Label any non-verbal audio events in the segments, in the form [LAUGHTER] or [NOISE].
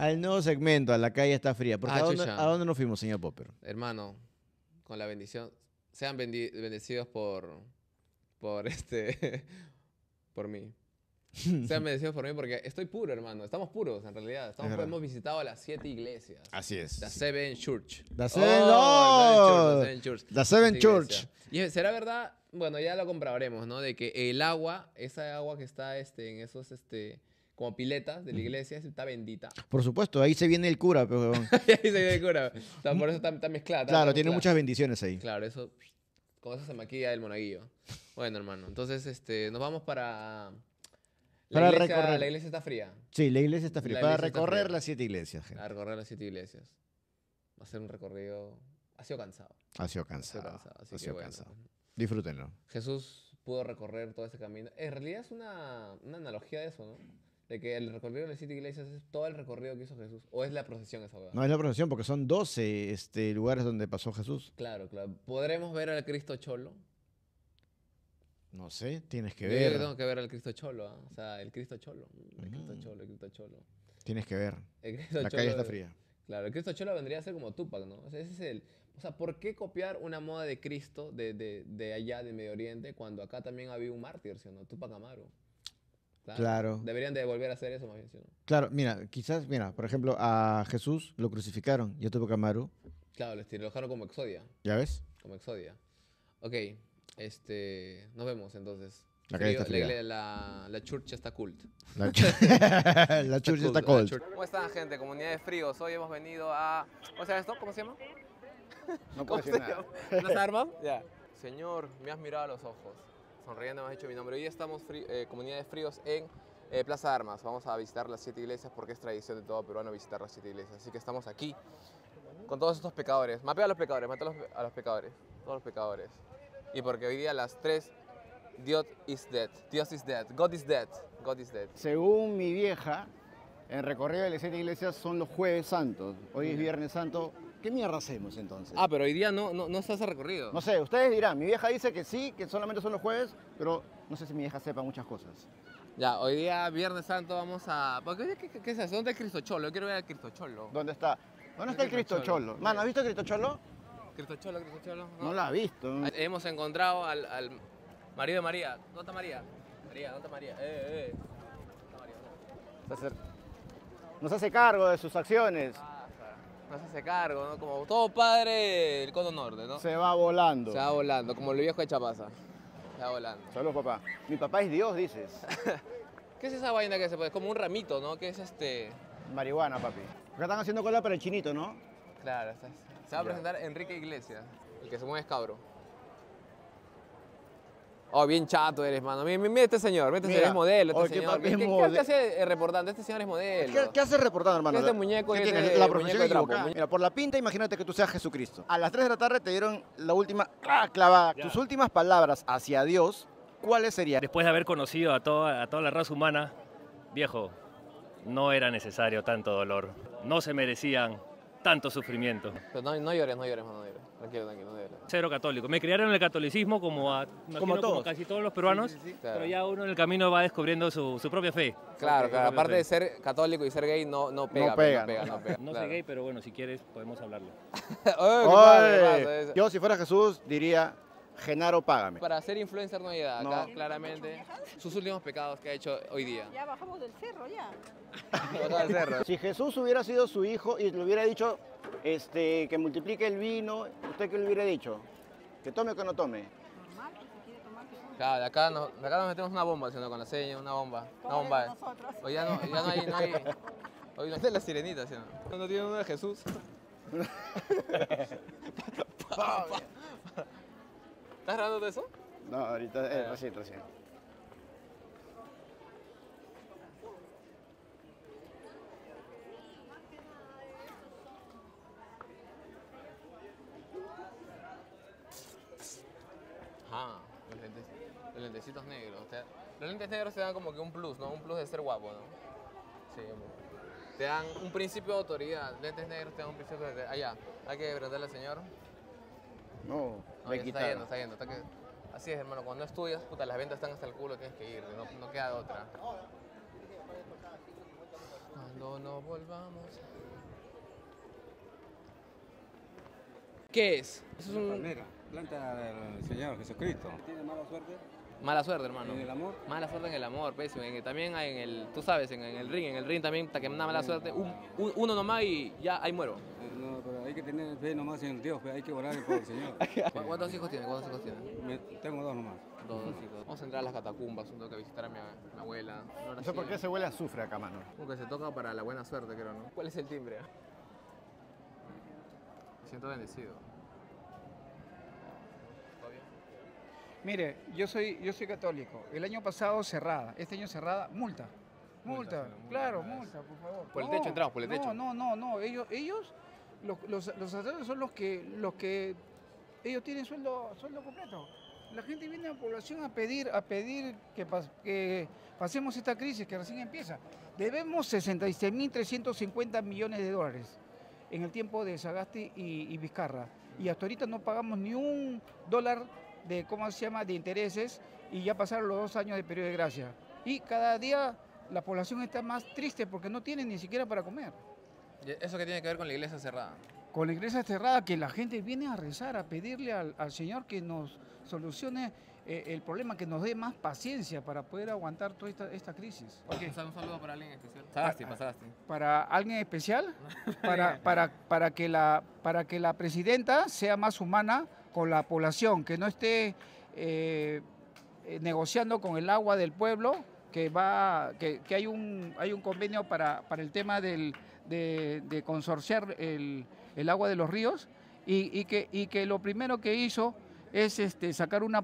al nuevo segmento, a la calle está fría. Ah, ¿a, dónde, nos fuimos, señor Popper? Hermano, con la bendición. Sean bendecidos por. por [LAUGHS] este. por mí. [LAUGHS] Sean bendecidos por mí porque estoy puro, hermano. Estamos puros, en realidad. hemos visitado las siete iglesias. Así es. The Seven Church. The oh, Seven, the seven Church. Seven Church. Y será verdad, bueno, ya lo comprobaremos, ¿no? De que el agua, esa agua que está este, en esos este, como piletas de la iglesia, está bendita. Por supuesto, ahí se viene el cura, pero... Pues, [LAUGHS] ahí se viene el cura. por eso está, mezclada. claro, tiene muchas bendiciones ahí. Claro, eso... Con eso se maquilla el monaguillo. Bueno, hermano, entonces este, nos vamos para... La para iglesia, recorrer. La iglesia está fría. Sí, la iglesia está fría. para recorrer las siete iglesias. Gente. Para recorrer las siete iglesias. Va a ser un recorrido... Ha sido cansado. Ha sido cansado. Ha sido cansado. Disfrútenlo. Jesús pudo recorrer todo ese camino. En realidad es una, una analogía de eso, ¿no? De que el recorrido de las siete iglesias es todo el recorrido que hizo Jesús. ¿O es la procesión esa verdad? No, es la procesión porque son 12 este, lugares donde pasó Jesús. Claro, claro. ¿Podremos ver al Cristo Cholo? No sé, tienes que ver. Yo tengo que ver al Cristo Cholo, ¿ah? o sea, el Cristo Cholo. El Cristo mm. Cholo, el Cristo Cholo. Tienes que ver. El la calle está fría. Claro, el Cristo Cholo vendría a ser como Tupac, ¿no? O sea, ese es el, o sea, ¿por qué copiar una moda de Cristo de, allá, de Medio Oriente, cuando acá también había un mártir, ¿sí o no? Tupac Amaru. Claro. Deberían de volver a hacer eso más Claro, mira, quizás, mira, por ejemplo, a Jesús lo crucificaron y a Tupac Claro, lo estiraron como Exodia. ¿Ya ves? Como Exodia. Ok, este, nos vemos entonces. La, está la, la, churcha está cult. La, [LAUGHS] [LAUGHS] churcha está cult. ¿Cómo están, gente? Comunidad de fríos. Hoy hemos venido a. ¿Cómo se llama esto? ¿Cómo se llama? No puedo decir nada. ¿Las armas? [LAUGHS] Ya. Señor, me has mirado a los ojos. Sonriendo hemos hecho mi nombre. Hoy estamos eh, Comunidad de Fríos en eh, Plaza de Armas. Vamos a visitar las siete iglesias porque es tradición de todo peruano visitar las siete iglesias. Así que estamos aquí con todos estos pecadores. Mapea a los pecadores, mata a los, pecadores. Todos los pecadores. Y porque hoy día las tres Dios is dead. Dios is dead. God is dead. God is dead. Según mi vieja, en recorrido de las siete iglesias son los jueves santos. Hoy es viernes santo, ¿Qué mierda hacemos entonces? Ah, pero hoy día no, no, se hace recorrido. No sé, ustedes dirán, mi vieja dice que sí, que solamente son los jueves, pero no sé si mi vieja sepa muchas cosas. Ya, hoy día, Viernes Santo, vamos a... ¿Qué, qué, es eso? ¿Dónde es Cholo? Yo quiero ver al Cholo. ¿Dónde está? ¿Dónde está el Cristo Cholo? Mano, ¿has visto Cristo Cholo? ¿Cristo Cholo, Cristo Cholo? no lo has visto. Hemos encontrado al, marido de María. ¿Dónde está María? María, ¿dónde está María? Eh, eh, eh. Nos hace cargo de sus acciones no se hace cargo, ¿no? Como todo padre del Codo norte, ¿no? Se va volando. Se va volando, como el viejo de Chapaza. Se va volando. Saludos, papá. Mi papá es Dios, dices. [LAUGHS] ¿Qué es esa vaina que se puede? Como un ramito, ¿no? ¿Qué es este...? Marihuana, papi. Acá están haciendo cola para el chinito, ¿no? Claro, se va a presentar Enrique Iglesias, el que se mueve Escabro. Oh, bien chato eres, mano. Mira, este señor, este señor es modelo, este qué señor. hace reportando? Este señor es modelo. ¿Qué, hace haces reportando, hermano? Este muñeco ¿Qué es este la profesión equivocada. Mira, por la pinta, imagínate que tú seas Jesucristo. A las 3 de la tarde te dieron la última ¡ah! clavada. Tus últimas palabras hacia Dios, ¿cuáles serían? Después de haber conocido a toda, a toda la raza humana, viejo, no era necesario tanto dolor. No se merecían tanto sufrimiento. no, llores, no llores, no llores. Tranquilo, tranquilo, no llores. Cero católico. Me criaron en el catolicismo como, a, casi todos los peruanos, pero ya uno en el camino va descubriendo su, propia fe. Claro, Aparte de ser católico y ser gay, no, no pega. No pues, pega, no pega. [LAUGHS] No, soy gay, pero bueno, si quieres podemos hablarlo. [LAUGHS] [LAUGHS] Yo si fuera Jesús diría, Genaro Págame. Para ser influencer no hay edad, Acá, claramente. Sus últimos pecados que ha hecho hoy día. Ya bajamos del cerro, ya. [LAUGHS] del cerro. Si Jesús hubiera sido su hijo y le hubiera dicho este, que multiplique el vino, ¿usted qué le hubiera dicho? ¿Que tome o que no tome? Normal, si quiere tomar, que tome. Claro, acá, nos, acá nos metemos una bomba, sino con la seña, una bomba. Una bomba. nosotros? Hoy ya no, ya no hay, no hay... [LAUGHS] Hoy no es la sirenita, sino. No, tiene uno de Jesús. [LAUGHS] ¿Estás grabando de eso? No, ahorita, eh, así. Ah, recién, recién. los, lentes, los lentecitos negros. los lentes negros te dan como que un plus, ¿no? Un plus de ser guapo, ¿no? Sí, Te dan un principio de autoridad. Lentes negros te dan un principio de autoridad. Allá, hay que preguntarle al señor. No, no está yendo, está yendo. Está que... Así es, hermano. Cuando estudias, puta, las ventas están hasta el culo, tienes que ir. No, queda otra. Cuando nos volvamos. ¿Qué es? Eso es una palmera, planta del Señor Jesucristo. ¿Tiene mala suerte? Mala suerte, hermano. ¿En el amor? Mala suerte en el amor, pésimo. Pues, también hay también en el, tú sabes, en, el ring, en el ring también que una mala suerte. uno nomás y ya ahí muero. Eh, no, pero hay que tener fe nomás en el Dios, pues, hay que orar por el Señor. [LAUGHS] ¿Cuántos hijos tiene? ¿Cuántos hijos tiene? tengo dos nomás. Dos, dos hijos. Vamos a entrar a las catacumbas, tengo que visitar a mi, abuela. No por qué se huele a azufre acá, mano. Porque se toca para la buena suerte, creo, ¿no? ¿Cuál es el timbre? Me siento bendecido. Mire, yo soy, yo soy católico. El año pasado cerrada, este año cerrada, multa. Multa, claro, multa, por favor. Por el techo entramos, por el techo. No, no, no, ellos, ellos los, los, sacerdotes son los que, los que, ellos tienen sueldo, sueldo completo. La gente viene a la población a pedir, a pedir que, que pasemos esta crisis que recién empieza. Debemos 66.350 millones de dólares en el tiempo de Sagasti y, y Vizcarra. Y hasta ahorita no pagamos ni un dólar de, ¿cómo se llama?, de intereses y ya pasaron los dos años de periodo de gracia. Y cada día la población está más triste porque no tiene ni siquiera para comer. ¿Eso qué tiene que ver con la iglesia cerrada? Con la iglesia cerrada, que la gente viene a rezar, a pedirle al, Señor que nos solucione eh, el problema, que nos dé más paciencia para poder aguantar toda esta, crisis. un saludo para alguien especial. Ah, ah, para alguien especial, [LAUGHS] para, para, que la, para que la presidenta sea más humana con la población, que no esté eh, negociando con el agua del pueblo, que, va, que, hay, un, hay un convenio para, para el tema de, consorciar el, agua de los ríos y, que, que lo primero que hizo es este, sacar una,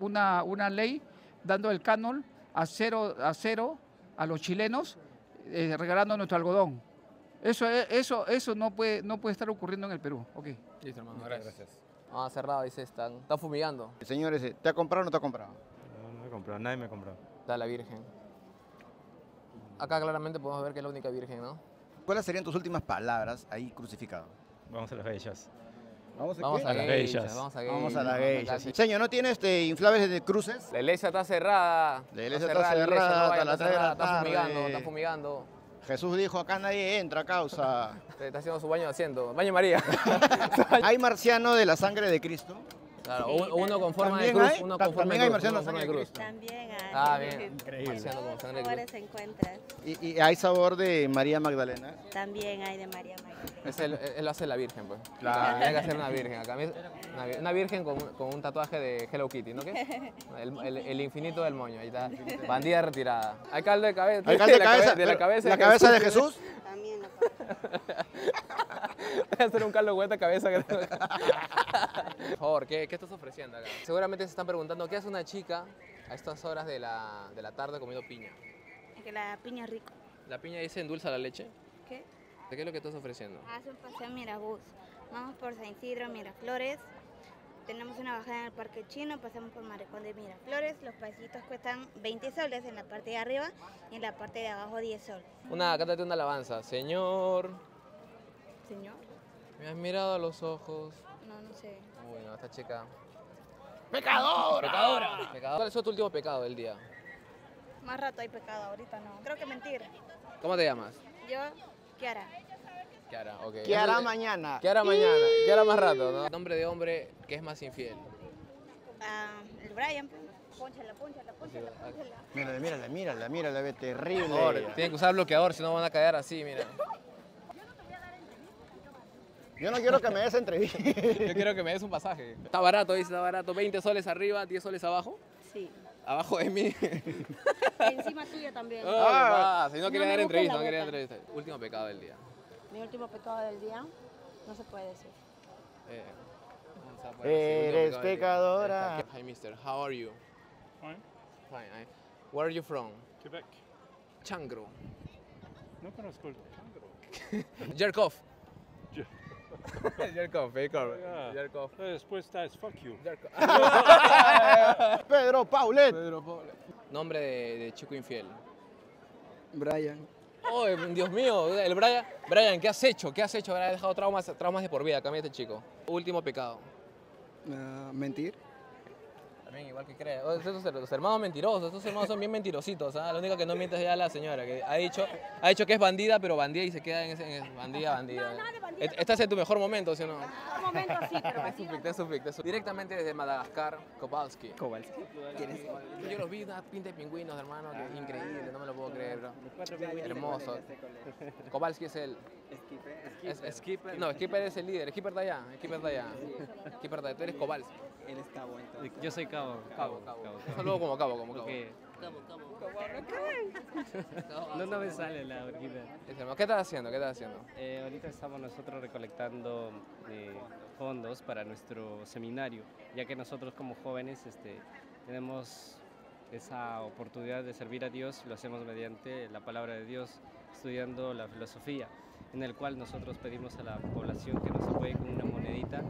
una, una ley dando el canon a cero a, cero a los chilenos, eh, regalando nuestro algodón. Eso, eso, eso no, puede, no puede estar ocurriendo en el Perú. Okay. gracias. Ah, cerrado, dice, están, están fumigando. El señor ese, ¿te ha comprado o no te ha comprado? No, no ha comprado, nadie me ha comprado. Está la Virgen. Acá claramente podemos ver que es la única Virgen, ¿no? ¿Cuáles serían tus últimas palabras ahí crucificado? Vamos a las bellas. Vamos a, vamos a, las bellas. Vamos a, las Señor, ¿no tiene este, inflables de cruces? La iglesia está cerrada. La iglesia está, cerrada, está fumigando, está fumigando. Jesús dijo, acá nadie entra, a causa. está haciendo su baño haciendo Baño María. [LAUGHS] [LAUGHS] Hay marciano de la sangre de Cristo uno eh, con forma de cruz. Hay? Uno con forma de cruz. con de cruz. También hay. Ah, bien. [LAUGHS] Increíble. se encuentra ¿Y, ¿Y hay sabor de María Magdalena? También hay de María Magdalena. Es el, eh, él lo hace la virgen, pues. Claro. Hay que hacer una virgen. Acá una, virgen con, con un tatuaje de Hello Kitty, ¿no qué? [LAUGHS] El, el, infinito del moño. Ahí está. Bandida retirada. Alcalde de cabeza. Alcalde de [LAUGHS] cabeza. De la cabeza de Jesús. [LAUGHS] Voy a hacer un caldo de cabeza. favor, ¿qué, estás ofreciendo acá? Seguramente se están preguntando, ¿qué hace una chica a estas horas de la, de la tarde comiendo piña? Es que la piña es rica. ¿La piña dice endulza la leche? ¿Qué? ¿De qué es lo que estás ofreciendo? Hace ah, un paseo en Mirabús. Vamos por San Isidro, Miraflores, tenemos una bajada en el Parque Chino, pasamos por Marecón de Miraflores. Los paisitos cuestan 20 soles en la parte de arriba y en la parte de abajo 10 soles. Una, cántate una alabanza. Señor. Señor. Me has mirado a los ojos. No, no sé. Bueno, esta chica. pecador ¡Pecadora! ¡Pecadora! ¿Cuál es tu último pecado del día? Más rato hay pecado, ahorita no. Creo que mentir. ¿Cómo te llamas? Yo, Kiara. ¿Qué hará? ¿Qué hará mañana? ¿Qué hará mañana? ¿Qué hará más rato? ¿no? Nombre de hombre que es más infiel. Ah, el Brian. Pues. Pónchala, pónchala, pónchala, pónchala. Mírala, mírala, mírala, mírala, ve terrible. Tiene tienen que usar bloqueador, si no van a caer así, mira. Yo no te voy a dar entrevista. Yo no quiero que me des entrevista. [LAUGHS] Yo quiero que me des un pasaje. Está barato, dice, está barato. 20 soles arriba, 10 soles abajo. Sí. Abajo de mí. [LAUGHS] Encima tuya también. Ah, si no, no dar entrevista, no quería dar entrevista. Último pecado del día. Mi último pecado del día no se puede decir. Eh, Eres pecadora. Hi, mister. How are you? Fine. Fine. Where are you from? Quebec. Changro. No conozco el Changro. [LAUGHS] Jerkov. [LAUGHS] Jerkov, eh, Jerkov. [LAUGHS] Jerkov. La respuesta es fuck you. Pedro Paulet. Pedro Paulet. Nombre de, de chico infiel. Brian. Oh, Dios mío, el Brian, Brian, ¿qué has hecho? ¿Qué has hecho? Ha dejado traumas, traumas de por vida, cambia este chico. Último pecado. Ah, mentir igual que crea. Oh, esos, los hermanos mentirosos, esos hermanos son bien mentirositos. ¿ah? La única que no miente es ya la señora, que ha dicho, ha dicho que es bandida, pero bandida y se queda en ese, bandida, bandida. Este es en tu mejor momento, ¿sí o no? Un momento sí, pero un [LAUGHS] suficiente, Directamente desde Madagascar, Kowalski. Kowalski. Yo los vi, una pinta pingüinos, hermano, que es increíble, no me lo puedo creer, bro. Hermoso. Kowalski es el Skipper. Es, No, Skipper es el líder. Skipper está allá. Skipper está allá. Skipper está Tú eres Cobal. Él es Cabo, entonces. Yo soy Cabo. Cabo, Cabo. cabo. cabo. como Cabo, como Cabo. Cabo, cabo. No, me sale la orquídea. ¿Qué estás haciendo? ¿Qué estás haciendo? Eh, ahorita estamos nosotros recolectando eh, fondos para nuestro seminario, ya que nosotros como jóvenes este, tenemos esa oportunidad de servir a Dios, lo hacemos mediante la palabra de Dios, estudiando la filosofía en el cual nosotros pedimos a la población que nos apoye con una monedita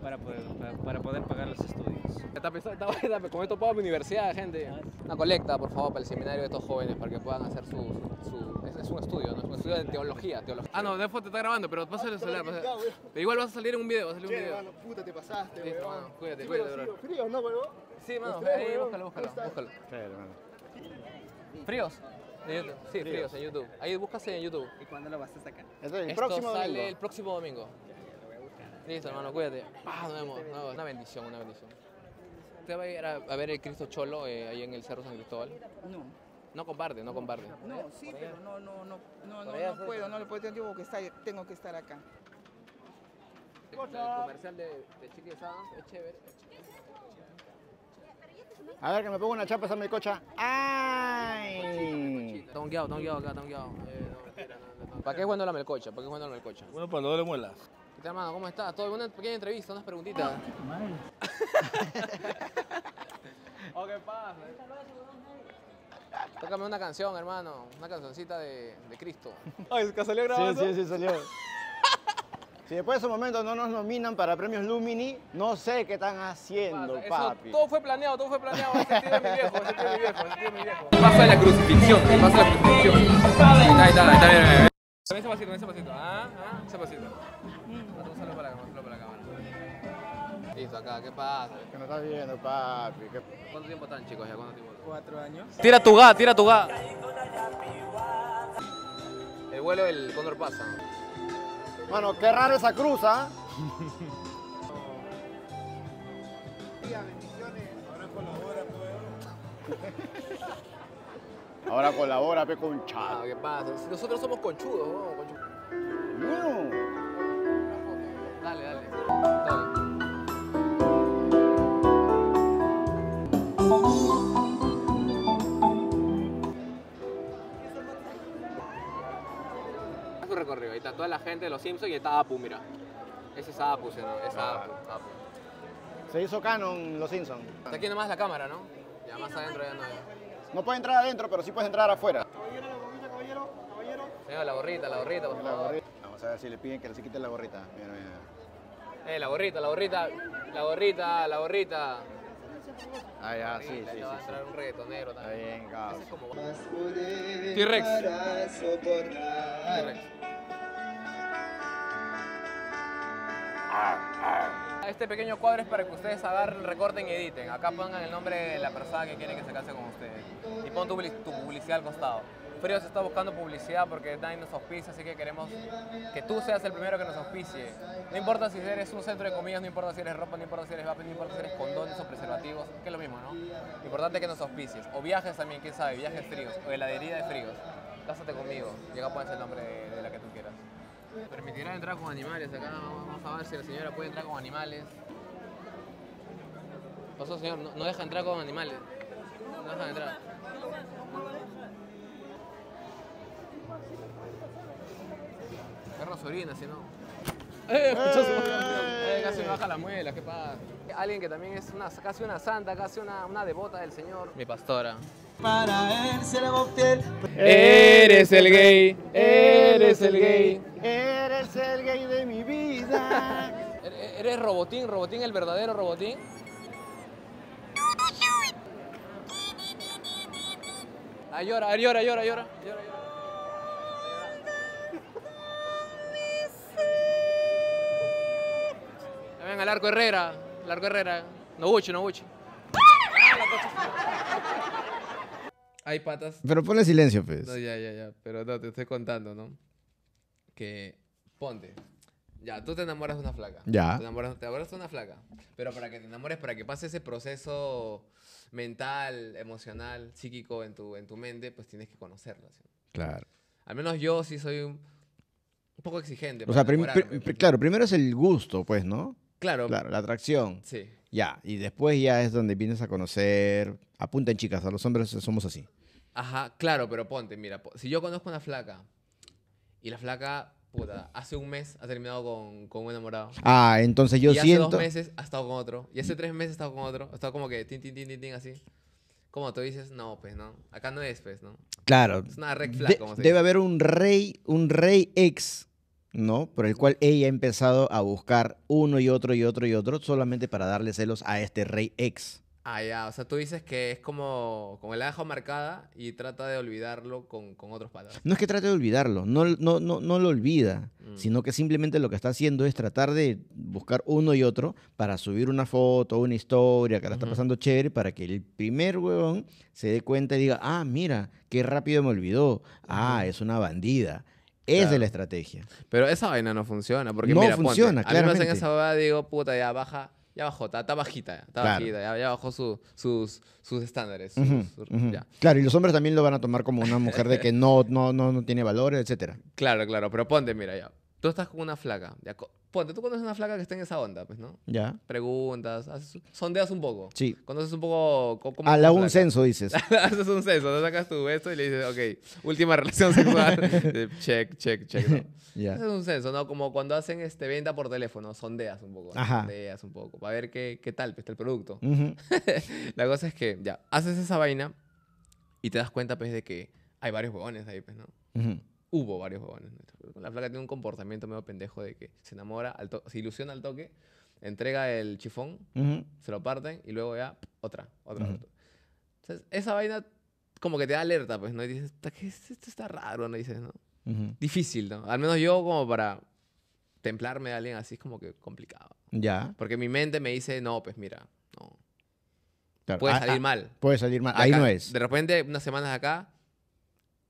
para poder, para, poder pagar los estudios. Con esto pago la universidad, gente. Una colecta, por favor, para el seminario de estos jóvenes, para que puedan hacer su... su es, un estudio, ¿no? Es un estudio de teología, teología. Ah, no, después te está grabando, pero pásale el ah, celular. Pero igual vas a salir en un video, vas a salir en un video. puta, te pasaste, Listo, cuídate, cuídate, ¿Fríos, no, Sí, mano, ahí, búscalo, búscalo, búscalo. Claro, hermano. ¿Fríos? Sí, Fríos en YouTube. Ahí búscase en YouTube. ¿Y cuándo lo vas a sacar? el próximo sale domingo. el próximo domingo. Listo, hermano, cuídate. Ah, nos vemos. una bendición, una bendición. ¿Usted va a ir a, ver el Cristo Cholo eh, ahí en el Cerro San Cristóbal? No. No comparte, no comparte. No, sí, pero no, no, no, no, no, no puedo, no le puedo, tengo que estar, tengo que estar acá. El comercial de, de Chiqui Es chévere. A ver, que me pongo una chapa esa mi cocha. ¡Ay! Tongueado, tongueado acá, tongueado. Eh, ¿Para qué bueno la melcocha? ¿Para qué bueno la melcocha? Bueno, para no no muelas. ¿Qué tal, hermano? ¿Cómo estás? Todo una pequeña entrevista, unas preguntitas. oh, ah, ¿qué [LAUGHS] pasa? Tócame una canción, hermano. Una cancioncita de, de Cristo. Ay, que salió grabando. Sí, sí, sí, salió. Si después de esos momentos no nos nominan para premios Lumini, no sé qué están haciendo, papi. todo fue planeado, todo fue planeado. Ese tío es mi viejo, ese tío es mi viejo, ese tío mi viejo. Pasa la crucifixión, pasa la crucifixión. Ahí está, ahí está, bien, bien. Con ese pasito, con ese pasito. Ah, ah, ese pasito. Solo para acá, solo para acá. Listo, acá, ¿qué pasa? Que no estás viendo, papi. ¿Qué... ¿Cuánto tiempo están, chicos? ¿Ya cuánto tiempo? Cuatro años. Tira tu ga, tira tu ga. El vuelo del Condor pasa. Bueno, qué rara esa cruz, ¿ah? Ahora colabora, pues. Ahora colabora, pe, conchado. Ah, ¿Qué pasa? Nosotros somos conchudos, ¿no? Conchudos. No. Dale, dale. dale. Y Ahí está toda la gente de los Simpsons y está Apu, mira. Ese es Apu, ¿sí, Es Apu, Se hizo canon los Simpsons. Está aquí nomás la cámara, ¿no? Ya más adentro ya no hay. No puedes entrar adentro, pero sí puedes entrar afuera. Caballero, la gorrita, caballero, caballero. Señor, la gorrita, la gorrita, La gorrita. Vamos a ver si le piden que se quite la gorrita. Mira, mira. Eh, la gorrita, la gorrita, la gorrita, la gorrita. Ah, ya, sí, sí, sí. Va a entrar un reggaetonero también. Está T-Rex. T-Rex. Este pequeño cuadro es para que ustedes agarren, recorten y editen. Acá pongan el nombre de la persona que quieren que se case con ustedes. Y pon tu, publicidad al costado. Fríos está buscando publicidad porque nadie nos auspicia, así que queremos que tú seas el primero que nos auspicie. No importa si eres un centro de comidas, no importa si eres ropa, no importa si eres vapor, no importa si eres condones o preservativos, que es lo mismo, ¿no? importante que nos auspicies. O viajes también, quién sabe, viajes fríos, o heladería de fríos. Cásate conmigo, llega a ponerse el nombre de la que tú quieras. ¿Permitirá entrar con animales? Acá vamos a ver si la señora puede entrar con animales. Pasó señor, no, deja entrar con animales. No deja entrar. Perros orina, si no. Eh, eh. ¡Eh! Casi me baja la muela, qué pasa. Alguien que también es una, casi una santa, casi una devota del Señor. Mi pastora para él se le fiel. Eres el gay, eres el gay, eres el gay de mi vida. ¿Eres Robotín, Robotín, el verdadero Robotín? Ayora, ah, ah, llora, llora, llora, llora, llora. al Arco Herrera, Arco Herrera, no Noguchi. hay patas. Pero ponle silencio, pues. No, ya, ya, ya. Pero no, te estoy contando, ¿no? Que. Ponte. Ya, tú te enamoras de una flaca. Ya. Te enamoras, de una flaca. Pero para que te enamores, para que pase ese proceso mental, emocional, psíquico en tu, en tu mente, pues tienes que conocerla. Claro. Al menos yo sí soy un, poco exigente. O sea, claro, primero es el gusto, pues, ¿no? Claro. Claro, la atracción. Sí. Ya, y después ya es donde vienes a conocer. Apunten, chicas, a los hombres somos así. Ajá, claro, pero ponte, mira, si yo conozco una flaca y la flaca, puta, hace un mes ha terminado con, con un enamorado. Ah, entonces yo y hace dos meses ha estado con otro. Y hace tres meses ha estado con otro. Ha estado como que tin, tin, tin, tin, así. Como tú dices, no, pues no. Acá no es, pues, ¿no? Claro. Es una red flag, como se debe haber un rey, un rey ex, ¿no? Por el cual ella ha empezado a buscar uno y otro y otro y otro solamente para darle celos a este rey ex. Ah, ya, o sea, tú dices que es como, como la deja marcada y trata de olvidarlo con, con otros padres. No es que trate de olvidarlo, no, no, no, lo olvida, mm. sino que simplemente lo que está haciendo es tratar de buscar uno y otro para subir una foto, una historia, que la está pasando chévere, para que el primer huevón se dé cuenta y diga, ah, mira, qué rápido me olvidó, ah, es una bandida. Esa es la estrategia. Pero esa vaina no funciona, porque no funciona, claro. A esa vaina, digo, puta, ya baja ya bajó, está bajita, está ya, bajó sus, sus estándares. Claro, y los hombres también lo van a tomar como una mujer de que no, no, no, tiene valores, etc. [LAUGHS] Claro, claro, pero ponte, mira, ya, tú estás con una flaca, ya, Ponte, tú conoces una flaca que está en esa onda, pues, ¿no? Ya. Preguntas, sondeas un poco. Sí. Conoces un poco cómo. la un censo, dices. [LAUGHS] haces un censo, te sacas tu esto y le dices, ok, última relación sexual. [LAUGHS] Eh, check, check, check. ¿no? [LAUGHS] ya. Haces un censo, ¿no? Como cuando hacen este venta por teléfono, sondeas un poco. Ajá. Sondeas un poco, para ver qué, qué tal pues, está el producto. La cosa es que, ya, haces esa vaina y te das cuenta, pues, de que hay varios huevones ahí, pues, ¿no? Uh hubo varios huevones. La flaca tiene un comportamiento medio pendejo de que se enamora, se ilusiona al toque, entrega el chifón, se lo parten y luego ya otra, otra, Entonces, esa vaina como que te da alerta, pues, ¿no? Y dices, esto está raro, ¿no? dices, ¿no? Difícil, ¿no? Al menos yo como para templarme a alguien así es como que complicado. Ya. Porque mi mente me dice, no, pues mira, no. Puede ah, salir ah, mal. Puede salir mal. Ahí no es. De repente, unas semanas acá,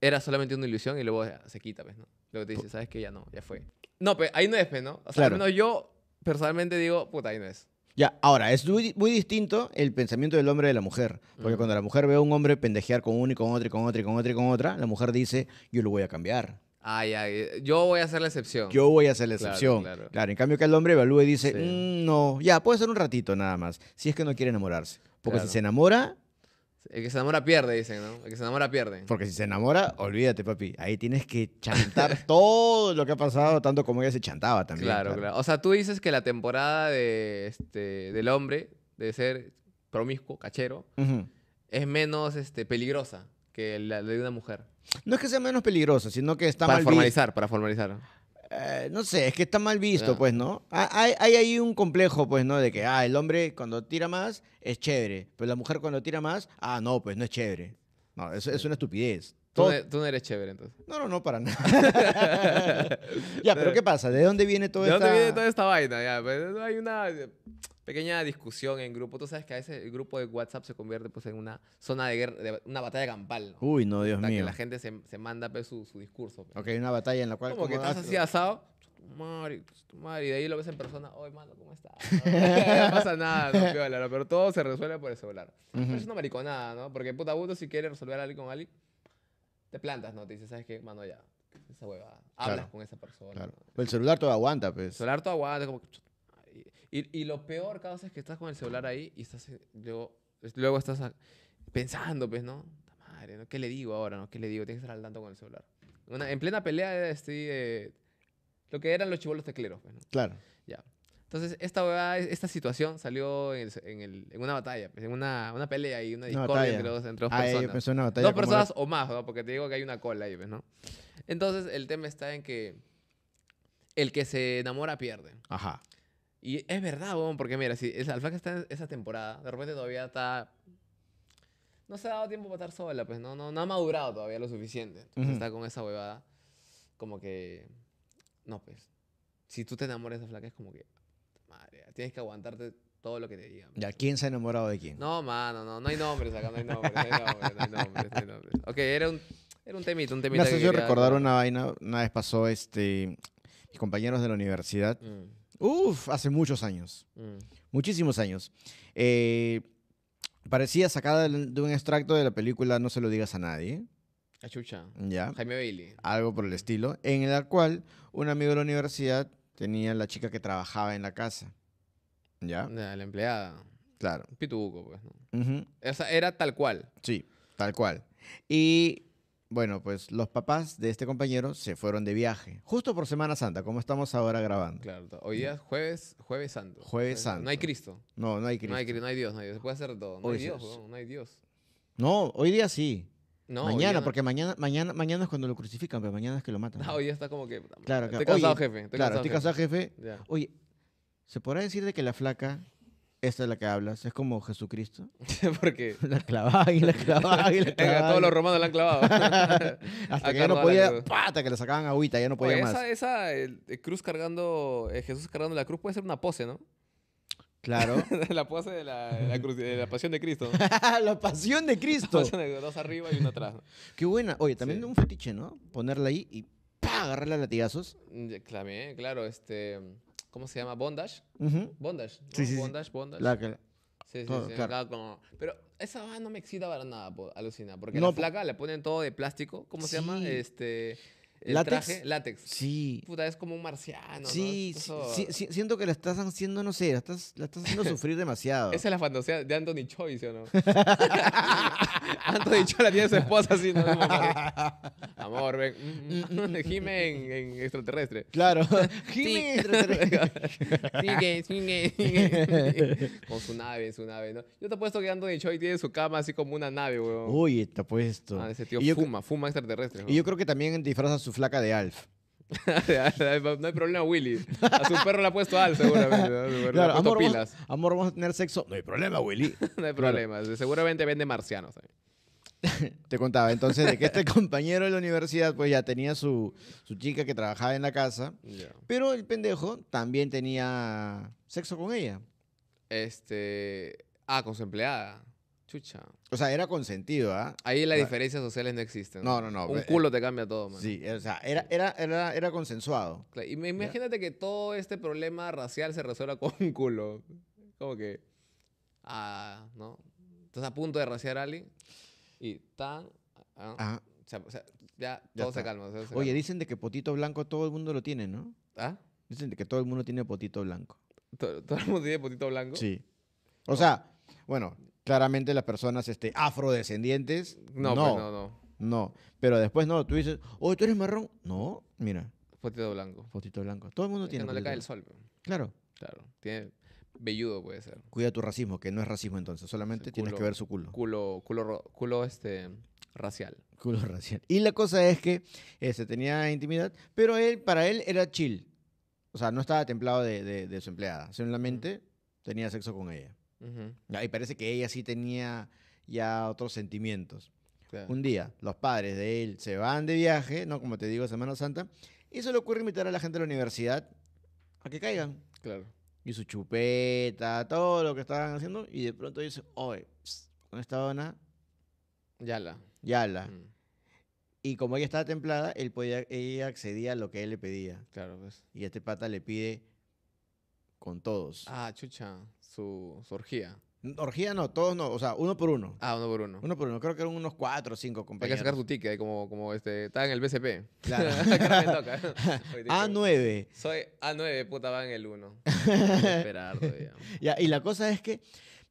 era solamente una ilusión y luego ah, se quita, pues, ¿no? Lo que te dice, ¿sabes que Ya no, ya fue. No, pero pues, ahí no es, pues, ¿no? O sea, al menos yo personalmente digo, puta, ahí no es. Ya, ahora, es muy, muy, distinto el pensamiento del hombre de la mujer. Porque mm. cuando la mujer ve a un hombre pendejear con uno y con otro y con otro y con otro y con otra, la mujer dice, yo lo voy a cambiar. Ay, ah, ay, eh, yo voy a hacer la excepción. Yo voy a hacer la excepción. Claro, claro. en cambio que el hombre evalúe y dice, mm, no, ya, puede ser un ratito nada más, si es que no quiere enamorarse. Porque si se enamora, el que se enamora pierde, dicen, ¿no? El que se enamora pierde. Porque si se enamora, olvídate, papi. Ahí tienes que chantar [LAUGHS] todo lo que ha pasado, tanto como ella se chantaba también. Claro, claro, O sea, tú dices que la temporada de, este, del hombre, de ser promiscuo, cachero, es menos este, peligrosa que la de una mujer. No es que sea menos peligrosa, sino que está para formalizar, para formalizar. Eh, no sé, es que está mal visto, pues, ¿no? Hay, hay ahí un complejo, pues, ¿no? De que, ah, el hombre cuando tira más es chévere, pero la mujer cuando tira más, ah, no, pues no es chévere. No, eso es una estupidez. E-, tú, no, eres chévere, entonces. No, no, no, para nada. [LAUGHS] ya, pero ¿qué pasa? ¿De dónde viene toda esto? esta...? ¿De dónde viene toda esta vaina? Ya, pues, hay una eh, pequeña discusión en grupo. Tú sabes que a veces el grupo de WhatsApp se convierte pues, en una zona de una batalla campal. Uy, no, Dios mío. que la gente se, se manda pues, su, su, discurso. Pues. Ok, una batalla en la cual... Como que estás así asado, tu tu y de ahí lo ves en persona, oye, mano, ¿cómo estás? [LAUGHS] no pasa nada, no, piola, pero todo se resuelve por el celular. Uh -huh. es una mariconada, ¿no? Porque puta, abuso si quiere resolver algo con alguien te plantas, ¿no? Te dices, ¿sabes qué? Mano, ya, esa Hablas con esa persona. Claro. el celular todo aguanta, pues. El celular todo aguanta. Como... Y, y, lo peor, vez, es que estás con el celular ahí y estás, eh, luego, luego estás pensando, pues, ¿no? Madre, ¿no? ¿Qué le digo ahora, no? ¿Qué le digo? Tienes que estar al tanto con el celular. Una, en plena pelea, estoy... lo que eran los chivolos tecleros, pues, ¿no? Claro. Ya. Entonces, esta esta situación salió en, en, una batalla, pues, en una, una, pelea y una discordia entre, dos ah, eh, personas. Pues, dos personas o más, ¿no? porque te digo que hay una cola ahí, pues, ¿no? Entonces, el tema está en que el que se enamora pierde. Ajá. Y es verdad, porque mira, si el que está en esa temporada, de repente todavía está. No se ha dado tiempo para estar sola, pues no, no, no ha madurado todavía lo suficiente. Entonces está con esa huevada, como que. No, pues. Si tú te enamoras de esa flaca, es como que madre, tienes que aguantarte todo lo que te digan. ¿Ya quién se ha enamorado de quién? No, mano, no, no hay nombres acá, no hay nombres, no hay nombres, no Ok, era un, era un temito, un temito. Me hace yo recordar una vaina, una vez pasó este, mis compañeros de la universidad, mm. uff, hace muchos años, mm. muchísimos años. Eh, parecía sacada de un extracto de la película No se lo digas a nadie. chucha. Ya. Jaime Bailey. Algo por el estilo, en el cual un amigo de la universidad tenía la chica que trabajaba en la casa. ¿Ya? La, empleada. Claro. pitubuco, pues. ¿no? Esa era tal cual. Sí, tal cual. Y bueno, pues los papás de este compañero se fueron de viaje, justo por Semana Santa, como estamos ahora grabando. Claro, hoy día es jueves, jueves santo. Jueves santo. No hay Cristo. No, no hay Cristo. No hay, Dios, no hay Dios. Se puede hacer todo. No hay Dios, no hay Dios. No, hoy día sí mañana, porque mañana, mañana, mañana es cuando lo crucifican, pero mañana es que lo matan. No, hoy ya está como que. Claro, [LAUGHS] claro. Estoy cansado, jefe. Estoy claro, jefe. Oye, ¿se podrá decir de que la flaca, esta es la que hablas, es como Jesucristo? [LAUGHS] porque La clavaba y la clavaba y la [LAUGHS] clavaba. todos los romanos la han clavado. hasta que ya no podía, pata, que le sacaban agüita, ya no podía más. Esa, esa el, cruz cargando, eh, Jesús cargando la cruz puede ser una pose, ¿no? Claro. [LAUGHS] la pose de [LAUGHS] la, pasión de Cristo. la pasión de Cristo. dos arriba y uno atrás. Qué buena. Oye, también un fetiche, ¿no? Ponerla ahí y ¡pa! agarrarla a latigazos. Mm, Clamé, claro, este. ¿Cómo se llama? Bondage. Bondage. Sí, sí, bondage, bondage. Sí, sí, sí. Claro. Pero esa no me excita para nada, alucina. Porque la placa le ponen todo de plástico. ¿Cómo se llama? Este. ¿Látex? látex. Sí. Puta, es como un marciano. Sí, ¿no? sí, sí, siento que la estás haciendo, no sé, la estás, la estás haciendo [LAUGHS] sufrir demasiado. Esa es la fantasía de Anthony Choi, ¿sí o no? [LAUGHS] [LAUGHS] Anthony Choi la tiene su esposa así, ¿no? Amor, ven. Mm, mm, mm, gime en, en extraterrestre. Claro. Jiménez en extraterrestre. Con su nave, su nave, ¿no? Yo te apuesto que Anthony Choi tiene su cama así como una nave, weón. Uy, te apuesto. Ah, ese tío y fuma, fuma extraterrestre. Y yo creo que también disfraza su flaca [LAUGHS] de Alf. no hay problema, Willy. A su perro le ha puesto Alf, seguramente. amor, pilas. Vamos, amor, vamos a tener sexo. No hay problema, Willy. [LAUGHS] no hay problema. Seguramente vende marcianos. [LAUGHS] Te contaba entonces de que este compañero de la universidad pues ya tenía su, su chica que trabajaba en la casa, pero el pendejo también tenía sexo con ella. Este, ah, con su empleada. Chucha. O sea, era consentido, ¿eh? Ahí las diferencias sociales no existen. No, no, no. Un eh, culo eh, te cambia todo, man. Sí, eh, o sea, era, consensuado. Claro, y imagínate que todo este problema racial se resuelva con un culo. Como que. Ah, ¿no? Estás a punto de raciar a alguien y tan. Ah, ah, o sea, ya, todo se calma, Oye, dicen de que potito blanco todo el mundo lo tiene, ¿no? ¿Ah? Dicen de que todo el mundo tiene potito blanco. ¿Todo, el mundo tiene potito blanco? Sí. O sea, bueno, claramente las personas este, afrodescendientes. Pues no, no, no, no. pero después no, tú dices, oh, tú eres marrón. No, mira. Fotito blanco. Fotito blanco. Todo el mundo tiene. no le cae el sol. Pues. Claro. Claro. Tiene velludo, puede ser. Cuida tu racismo, que no es racismo entonces, solamente tienes que ver su culo. Culo, culo, culo este, racial. Culo racial. Y la cosa es que se este, tenía intimidad, pero él, para él era chill. O sea, no estaba templado de, su empleada, solamente mm. tenía sexo con ella. Ah, y parece que ella sí tenía ya otros sentimientos. Un día, los padres de él se van de viaje, ¿no? Como te digo, Semana Santa, y se le ocurre invitar a la gente de la universidad a que caigan. Claro. Y su chupeta, todo lo que estaban haciendo, y de pronto dice, oye, con esta Dona? Yala. Yala. Mm. Y como ella estaba templada, él podía, ella accedía a lo que él le pedía. Claro, pues. Y este pata le pide con todos. Ah, chucha su, orgía. Orgía no, todos no, o sea, uno por uno. Ah, uno por uno. Uno por uno, creo que eran unos cuatro o cinco compañeros. Hay que sacar su ticket, como, como este, estaba en el BCP. Claro. A9. [LAUGHS] [LAUGHS] Soy A9, puta, va en el uno [LAUGHS] esperar y la cosa es que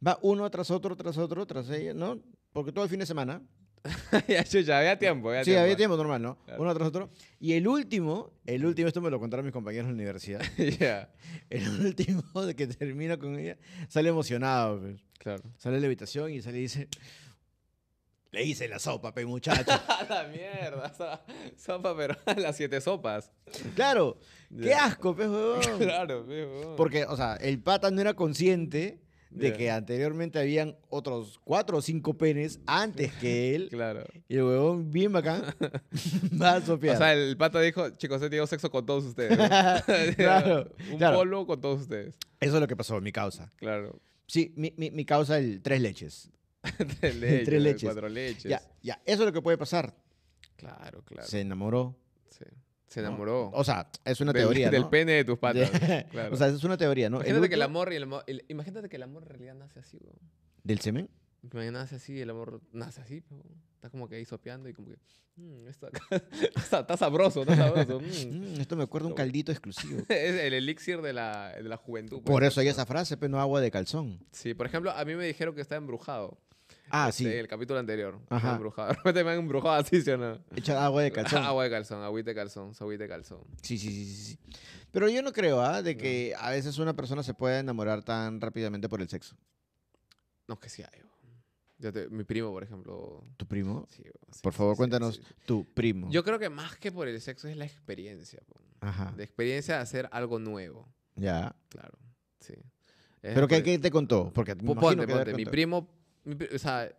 va uno tras otro, tras otro, tras ella, ¿no? Porque todo el fin de semana [LAUGHS] ya, había tiempo. Había sí, había tiempo normal, ¿no? Uno tras otro. Y el último, el último, esto me lo contaron mis compañeros en la universidad. [LAUGHS] El último [LAUGHS] de que termina con ella sale emocionado. Pues. Claro. Sale de la habitación y sale y dice: Le hice la sopa, pe muchacho. la mierda. sopa, pero las siete sopas. Claro. Qué asco, pe claro, Porque, o sea, el pata no era consciente de que anteriormente habían otros cuatro o cinco penes antes que [LAUGHS] él. claro. Y el huevón, bien bacán, va [LAUGHS] a [LAUGHS] O sea, el pata dijo, chicos, he tenido sexo con todos ustedes. claro. Un polo con todos ustedes. Eso es lo que pasó, mi causa. Claro. Sí, mi, mi, mi causa, el tres leches. tres leches. tres leches. Cuatro leches. Ya, ya, eso es lo que puede pasar. Claro, claro. Se enamoró, se enamoró. O sea, es una teoría. Del pene de tus padres [LAUGHS] O sea, es una teoría, ¿no? Imagínate, que, el amor imagínate que el amor en realidad nace así, güey. ¿Del semen? Imagínate nace así, el amor nace así, Está como que ahí sopeando y como que. Mm, [LAUGHS] está, sabroso, está sabroso. Mm". [LAUGHS] Mm, esto me acuerda un caldito exclusivo. el elixir de la, de la juventud. Pues, por, eso hay esa frase, pero no agua de calzón. Sí, por ejemplo, a mí me dijeron que estaba embrujado. Ah, este, sí. El capítulo anterior. Ajá. Embrujado. De me han embrujado así, ¿sí o no? Echa agua de calzón. [LAUGHS] agua de calzón, agüita de calzón, agüita de calzón. Sí, sí, sí, sí. Pero yo no creo, ¿ah? De que a veces una persona se puede enamorar tan rápidamente por el sexo. No, que sí hay. Yo mi primo, por ejemplo. ¿Tu primo? Sí. por favor, cuéntanos tu primo. Yo creo que más que por el sexo es la experiencia. Ajá. La experiencia de hacer algo nuevo. Ya. Claro, sí. ¿Pero qué, qué, te contó? Porque ponte, ponte. Mi primo o sea,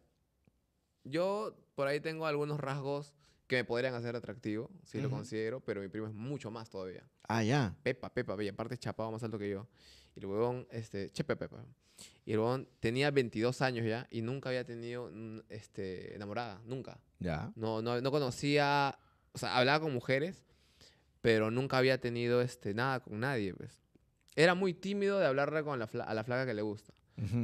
yo por ahí tengo algunos rasgos que me podrían hacer atractivo, si lo considero, pero mi primo es mucho más todavía. Ah, ya. Pepa, Pepa, y aparte es chapado más alto que yo. Y el huevón, este, chepe Pepa. Y el huevón tenía 22 años ya y nunca había tenido este, enamorada, nunca. Ya. No, no, no conocía, o sea, hablaba con mujeres, pero nunca había tenido este, nada con nadie, pues. Era muy tímido de hablarle con la a la flaca que le gusta.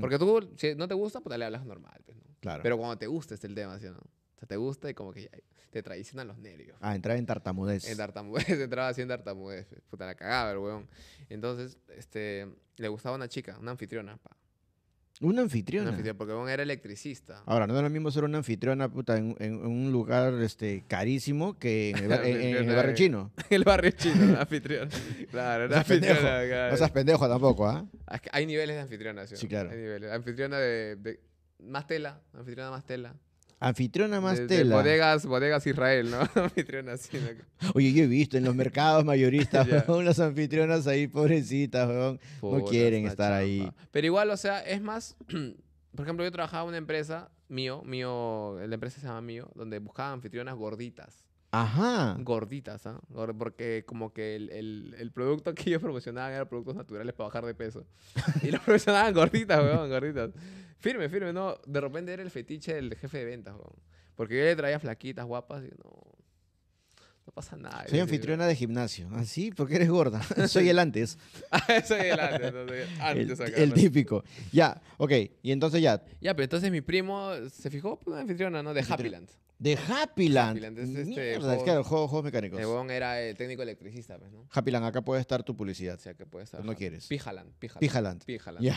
Porque tú, si no te gusta, pues le hablas normal, pues, Claro. Pero cuando te gusta este el tema, ¿sí o no? sea, te gusta y como que te traicionan los nervios. Ah, entraba en tartamudez. En tartamudez, [LAUGHS] entraba así en tartamudez. Pues, puta, la cagaba el weón. Entonces, este, le gustaba una chica, una anfitriona, pa. Un anfitriona. porque era electricista. Ahora, no es lo mismo ser una anfitriona puta, en, en un lugar este, carísimo que en el, barrio en, en el barrio chino. [LAUGHS] el barrio chino, anfitrión. Claro, no anfitriona. No seas pendejo tampoco, ¿ah? Hay niveles de anfitriona, ¿sí? claro. Hay niveles. Anfitriona de, de, más tela, anfitriona más tela. Anfitriona más de, tela. bodegas, bodegas Israel, ¿no? [LAUGHS] anfitriona sí. Oye, yo he visto en los mercados mayoristas, [LAUGHS] weón, las anfitrionas ahí, pobrecitas, weón, no quieren estar ahí. Pero igual, o sea, es más, [CLEARS THROAT] por ejemplo, yo trabajaba en una empresa, mío, mío, la empresa se llama mío, donde buscaba anfitrionas gorditas. Ajá. gorditas, ¿ah? Porque como que el, el, producto que ellos promocionaban eran productos naturales para bajar de peso. [LAUGHS] Y los promocionaban gorditas, weón, gorditas. Firme, firme, ¿no? De repente era el fetiche del jefe de ventas, weón. Porque yo le traía flaquitas, guapas, y no, no pasa nada. Soy anfitriona de gimnasio. ¿Ah, sí? Porque eres gorda. [LAUGHS] [LAUGHS] soy el antes. soy el [LAUGHS] antes. antes el, el, típico. Ya, ok. Y entonces ya. Ya, pero entonces mi primo se fijó por pues, una anfitriona, ¿no? De Happyland. De Happyland. es este. que el juego, juegos mecánicos. Ebon era el técnico electricista, pues, ¿no? Happyland, acá puede estar tu publicidad. O sea, que puede estar. No quieres. Pijaland. Pijaland. Pijaland. Yeah.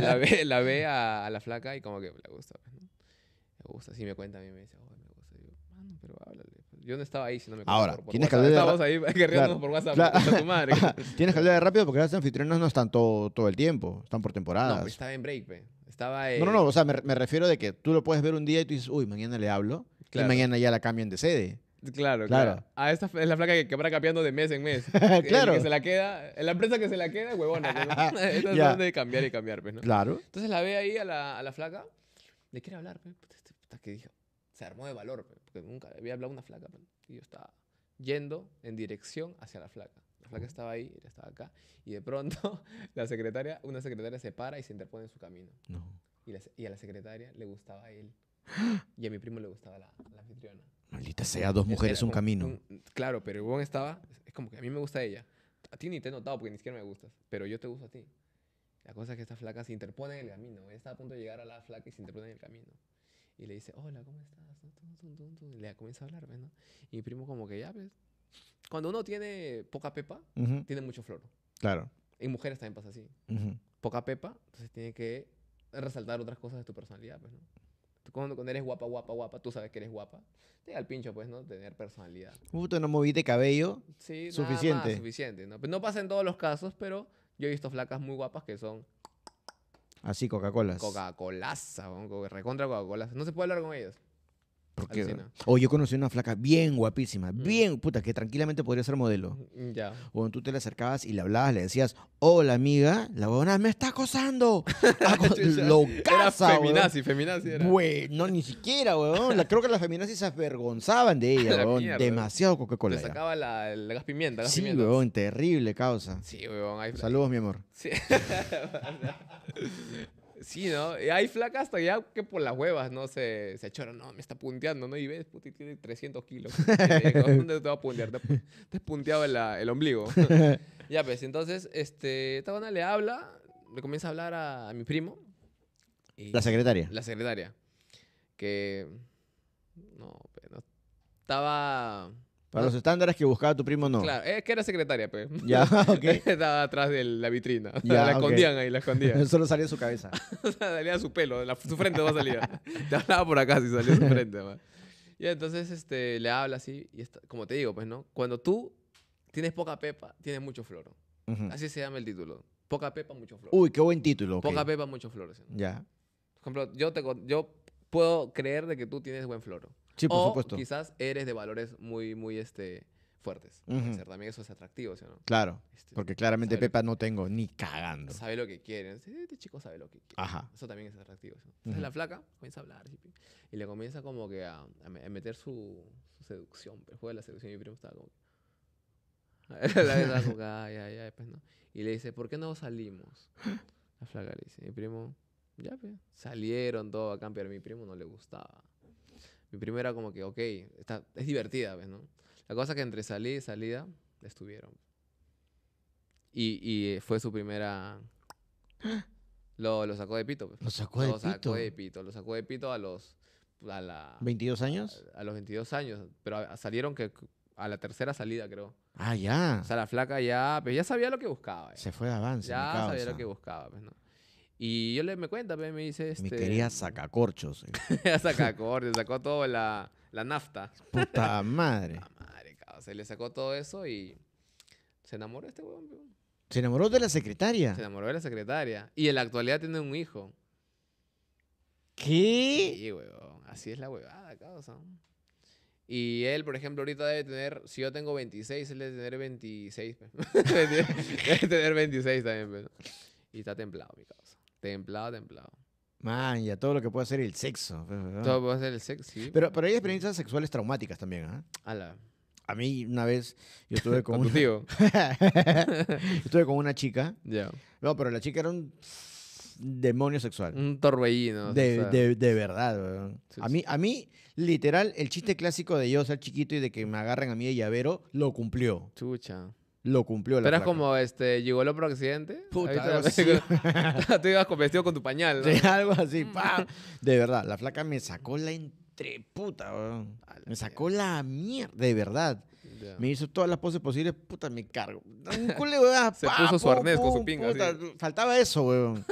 la ve, la ve a, la flaca y como que le gusta, pues, Le gusta, así me cuenta a mí, me dice, oh, me gusta. digo mano, pero háblale. Yo no estaba ahí, si no me Ahora, tienes que hablar de... ahí por WhatsApp. tienes que de rápido porque los anfitriones no están todo, todo el tiempo, están por temporadas. No, estaba en break, pe. Estaba en... No, no, no, o sea, me, refiero de que tú lo puedes ver un día y tú dices, uy, mañana le hablo, y mañana ya la cambian de sede. Claro, claro, A Ah, esta es la flaca que, que va cambiando de mes en mes. [LAUGHS] claro. que se la queda, la empresa que se la queda, huevona. ¿no? yeah. [LAUGHS] es de cambiar y cambiar, pues, ¿no? Claro. Entonces la ve ahí a la, a la flaca. Le quiere hablar? Pe? Puta, este que se armó de valor, porque nunca había hablado una flaca. Y yo estaba yendo en dirección hacia la flaca. La flaca estaba ahí, ella estaba acá, y de pronto [LAUGHS] la secretaria, una secretaria se para y se interpone en su camino. Y, a la secretaria le gustaba él. [GASPS] Y a mi primo le gustaba la, la anfitriona. Maldita sea, dos mujeres, un, camino. claro, pero igual estaba, es como que a mí me gusta ella. A ti ni te he notado porque ni siquiera me gustas, pero yo te gusto a ti. La cosa es que esta flaca se interpone en el camino. Ella está a punto de llegar a la flaca y se interpone en el camino y le dice, hola, ¿cómo estás? Y le comienza a hablar, ¿no? Y mi primo como que ya, ¿ves? Cuando uno tiene poca pepa, tiene mucho flor. Claro. En mujeres también pasa así. Poca pepa, entonces tiene que resaltar otras cosas de tu personalidad, pues, ¿no? cuando, cuando, eres guapa, guapa, guapa, tú sabes que eres guapa. Te da el pincho, pues, ¿no? Tener personalidad. Puto, no moviste cabello. Sí, suficiente. suficiente, ¿no? Pues no pasa en todos los casos, pero yo he visto flacas muy guapas que son Así, coca Cola. coca colas recontra Coca-Cola. No se puede hablar con ellos. Porque, o yo conocí una flaca bien guapísima, mm. bien puta, que tranquilamente podría ser modelo. Mm, mm, ya. O tú te le acercabas y le hablabas, le decías, hola amiga, la huevona me está acosando. [LAUGHS] Ah, [LAUGHS] lo caza, Era feminazi, era. no, ni siquiera, weón. creo que las feminazis se avergonzaban de ella, weón. [LAUGHS] Demasiado Coca-Cola. Le sacaba la, gas pimienta, Sí, pimienta. terrible causa. Sí, weón. Saludos, mi amor. Sí. Sí, ¿no? Y eh, hay flacas hasta ya que por las huevas, ¿no? Se, se choran, no, me está punteando, ¿no? Y ves, puta, tiene 300 kilos. [LAUGHS] ¿Dónde te va a puntear? Te, punteado el, ombligo. [LAUGHS] ya, pues, entonces, este, esta le habla, le comienza a hablar a, mi primo. Y, la secretaria. La secretaria. Que, no, pero pues, estaba para los estándares que buscaba tu primo, no. Claro, es que era secretaria, pues. Ya, [LAUGHS] ok. Estaba atrás de la vitrina. Ya, [LAUGHS] la escondían ahí, la escondían. [LAUGHS] Solo salía su cabeza. o sea, salía su pelo, su frente no salía. Te hablaba por acá si salía su frente, Y entonces este, le habla así, y como te digo, pues, ¿no? Cuando tú tienes poca pepa, tienes mucho floro. Así se llama el título. Poca pepa, mucho floro. Uy, qué buen título. Poca pepa, mucho floro. Ya. Por ejemplo, yo, te, yo puedo creer de que tú tienes buen floro. Sí, por o supuesto. quizás eres de valores muy, muy este, fuertes. También eso es atractivo, no? Claro. Este, porque claramente Pepa no tengo ni cagando. Sabe lo que quiere. Este, este chico sabe lo que quiere. Ajá. Eso también es atractivo. Entonces la flaca comienza a hablar y le comienza como que a, meter su, seducción. El juego pues, de la seducción. Y mi primo estaba como. [LAUGHS] la vez como, ay, pues, Y le dice, ¿por qué no salimos? La flaca le dice, mi primo, ya, pues. Salieron todos a cambiar. Mi primo no le gustaba. Mi primera como que, ok, está, es divertida, ¿ves? Pues, ¿no? La cosa es que entre salida y salida estuvieron. Y, eh, fue su primera... [GASPS] Lo, lo, sacó de pito. Pues. Lo sacó de pito. Lo sacó de pito. Lo sacó de pito a los... A ¿22 años? A, los 22 años. Pero salieron que a la tercera salida, creo. Ah, ya. O sea, la flaca ya... Pero pues, ya sabía lo que buscaba. Eh. Se fue de avance. Ya sabía lo que buscaba, pues, ¿no? Y yo le me cuenta, me dice este... Me quería sacacorchos. Eh. [LAUGHS] sacacorchos, sacó toda la, nafta. Puta [LAUGHS] madre. Puta madre, cabrón. Se le sacó todo eso y se enamoró este weón. Se enamoró de la secretaria. Se enamoró de la secretaria. Y en la actualidad tiene un hijo. ¿Qué? Sí, weón. Así es la huevada, cabrón. Y él, por ejemplo, ahorita debe tener, si yo tengo 26, él debe tener 26. [LAUGHS] debe tener 26 también, Y está templado, mi cabrón. Templado, templado. Man, ya todo lo que puede hacer el sexo. Pues, todo puede ser el sexo, sí. Pero, pero hay experiencias sexuales traumáticas también, ¿ah? A la... A mí una vez yo estuve [LAUGHS] con, una... Tío? [LAUGHS] estuve con una chica. Ya. No, pero la chica era un demonio sexual. Un torbellino. De, verdad, weón. a, mí, a mí, literal, el chiste clásico de yo ser chiquito y de que me agarren a mí de llavero, lo cumplió. Chucha lo cumplió la Pero eras como este, llegó otro accidente. Puta, [LAUGHS] [LAUGHS] Tú ibas con, vestido con tu pañal. ¿no? algo así, mm. ¡pam! De verdad, la flaca me sacó la entreputa, weón. Me sacó la mierda, de verdad. Me hizo todas las poses posibles, puta, me cargo. Un ah, [LAUGHS] Se puso su arnés con su pinga. Faltaba eso, weón.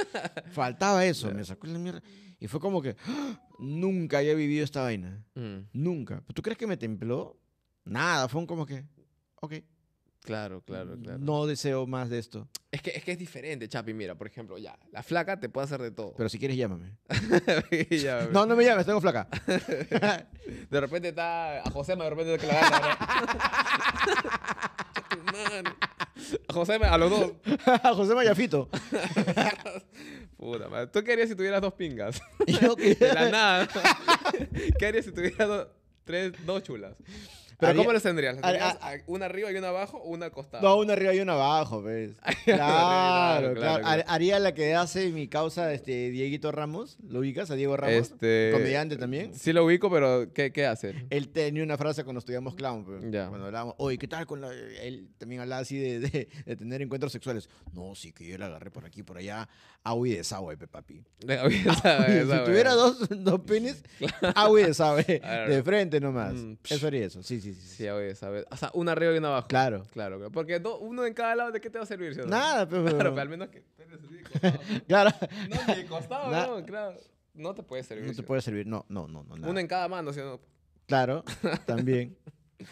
Faltaba eso, me sacó la mierda. Y fue como que, ¡ah! nunca había vivido esta vaina. Mm. Nunca. ¿Tú crees que me templó? Nada, fue como que, ok. Claro, claro, mm, claro. No deseo más de esto. Es que, es diferente, Chapi. Mira, por ejemplo, ya, la flaca te puede hacer de todo. Pero si quieres, llámame. [LAUGHS] No, no me llames, tengo flaca. [LAUGHS] de repente está a José, de repente te la gana. [LAUGHS] a José, a los dos. a José Mayafito. Puta madre. ¿Tú qué harías si tuvieras dos pingas? Yo qué. De la nada. ¿Qué harías si tuvieras tres, dos chulas? ¿Pero cómo les tendrías? ¿Una arriba y una abajo o una acostada? No, una arriba y una abajo, ¿ves? Pues. [LAUGHS] claro, claro, Haría la que hace mi causa este, Dieguito Ramos. ¿Lo ubicas a Diego Ramos? Este, Comediante también. Eh, sí lo ubico, pero ¿qué, qué hace? Él tenía una frase cuando estudiamos clown. Pues, cuando hablábamos, oye, ¿qué tal con Él también hablaba así de, tener encuentros sexuales. No, sí que yo la agarré por aquí, por allá. a y desagüe, papi. [LAUGHS] Agua y si tuviera dos, dos pines, [LAUGHS] agua y desagüe. De frente nomás. Mm, eso haría eso, sí, sí sí, oye, ¿sabes? O sea, una arriba y una abajo. Claro. Claro, porque uno en cada lado, ¿de qué te va a servir? Nada, pues, pero... Claro, pero al menos que [LAUGHS] claro. No, ni de costado, no, claro. No te puede servir. No te puede servir, no, no, no. no Uno en cada mano, ¿sí? Claro, [LAUGHS] también.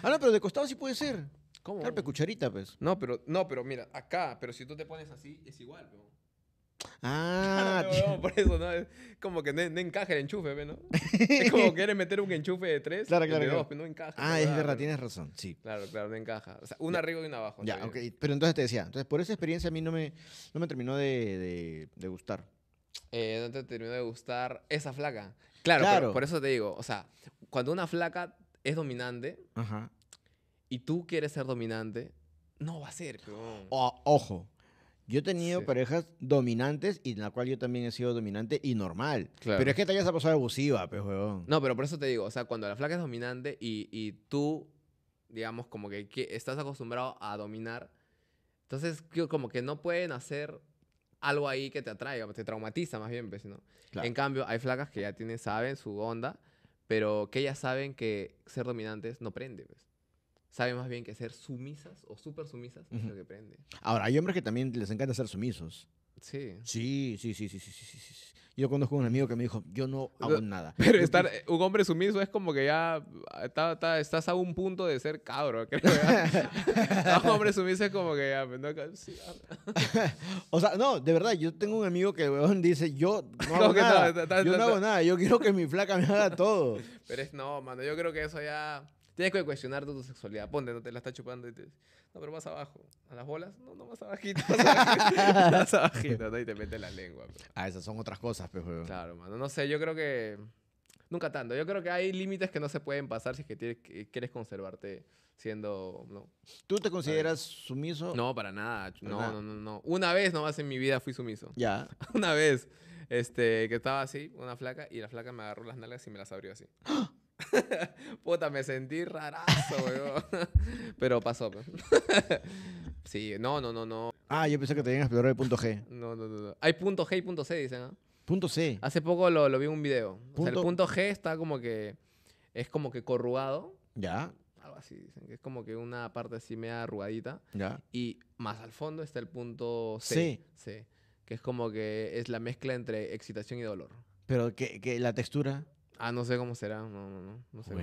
Ah, no, pero de costado sí puede ser. ¿Cómo? Claro, cucharita, pues. No, pero, no, pero mira, acá, pero si tú te pones así, es igual, ¿no? Ah, no, [LAUGHS] por eso, ¿no? como que no, encaja el enchufe, ¿no? [LAUGHS] es como quieres meter un enchufe de tres. Claro, claro. no encaja. Ah, es verdad, tienes razón, sí. Claro, claro, no encaja. O sea, una arriba y una abajo. Ya, Pero entonces te decía, entonces por esa experiencia a mí no me, no me terminó de, gustar. Eh, no te terminó de gustar esa flaca. Claro, claro. Por, eso te digo, o sea, cuando una flaca es dominante Ajá. y tú quieres ser dominante, no va a ser. ojo, yo he tenido parejas dominantes y en la cual yo también he sido dominante y normal. Pero es que te hayas pasado abusiva, pues, No, pero por eso te digo, o sea, cuando la flaca es dominante y, tú, digamos, como que, estás acostumbrado a dominar, entonces como que no pueden hacer algo ahí que te atraiga, te traumatiza más bien, pues, ¿no? En cambio, hay flacas que ya tienen, saben su onda, pero que ya saben que ser dominantes no prende, pues sabe más bien que ser sumisas o súper sumisas es lo que prende. Ahora, hay hombres que también les encanta ser sumisos. Sí. Sí, sí, sí, sí, sí, sí, sí. Yo conozco a un amigo que me dijo, yo no hago nada. [LAUGHS] Pero estar un hombre sumiso es como que ya está, está, estás a un punto de ser cabro, un [LAUGHS] hombre sumiso es como que ya... Pues, no, [LAUGHS] sí, o sea, no, de verdad, yo tengo un amigo que dice, yo no hago nada. yo no hago nada, yo quiero que mi flaca me haga todo. Pero es no, mano, yo creo que eso ya... Tienes que cuestionar tu sexualidad. Ponte, no te la está chupando. Y te... No, pero más abajo. A las bolas. No, no, más abajito. Más abajito, [LAUGHS] Y te mete la lengua. Ah, esas son otras cosas, pero. Claro, mano. No sé, yo creo que. Nunca tanto. Yo creo que hay límites que no se pueden pasar si es que, quieres conservarte siendo. ¿Tú te consideras sumiso? No, para nada. no, no, no, Una vez nomás en mi vida fui sumiso. Ya. [LAUGHS] Una vez. Este, que estaba así, una flaca, y la flaca me agarró las nalgas y me las abrió así. ¡Ah! [LAUGHS] Puta, me sentí rarazo, [LAUGHS] Pero pasó. Pues. [LAUGHS] sí, no, no, no, no. Ah, yo pensé que te iban a explorar el punto G. No, no, no. Hay punto G y punto C, dicen, ¿ah? Punto C. Hace poco lo, vi en un video. el punto G está como que. Es como que corrugado. Ya. Algo así, dicen. es como que una parte así mea arrugadita. Ya. Y más al fondo está el punto C. C. C. Que es como que es la mezcla entre excitación y dolor. Pero que, que la textura. Ah, no sé cómo será. No, no, no. No sé